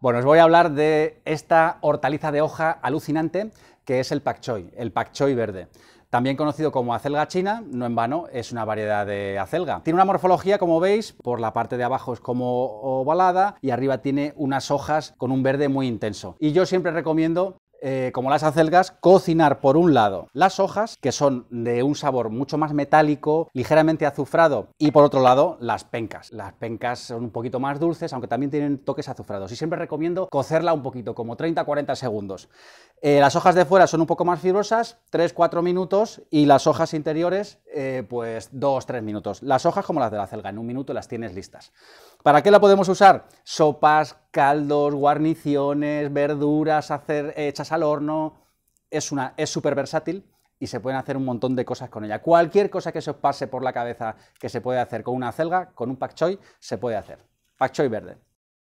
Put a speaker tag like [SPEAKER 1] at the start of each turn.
[SPEAKER 1] Bueno, os voy a hablar de esta hortaliza de hoja alucinante que es el pak choi, el pak choi verde. También conocido como acelga china, no en vano, es una variedad de acelga. Tiene una morfología, como veis, por la parte de abajo es como ovalada y arriba tiene unas hojas con un verde muy intenso. Y yo siempre recomiendo eh, como las acelgas, cocinar por un lado las hojas, que son de un sabor mucho más metálico, ligeramente azufrado, y por otro lado las pencas. Las pencas son un poquito más dulces, aunque también tienen toques azufrados. Y siempre recomiendo cocerla un poquito, como 30-40 segundos. Eh, las hojas de fuera son un poco más fibrosas, 3-4 minutos, y las hojas interiores eh, pues dos, tres minutos. Las hojas como las de la celga, en un minuto las tienes listas. ¿Para qué la podemos usar? Sopas, caldos, guarniciones, verduras hacer, hechas eh, al horno. Es súper es versátil y se pueden hacer un montón de cosas con ella. Cualquier cosa que se os pase por la cabeza que se puede hacer con una celga, con un pak choi, se puede hacer. Pak choi verde.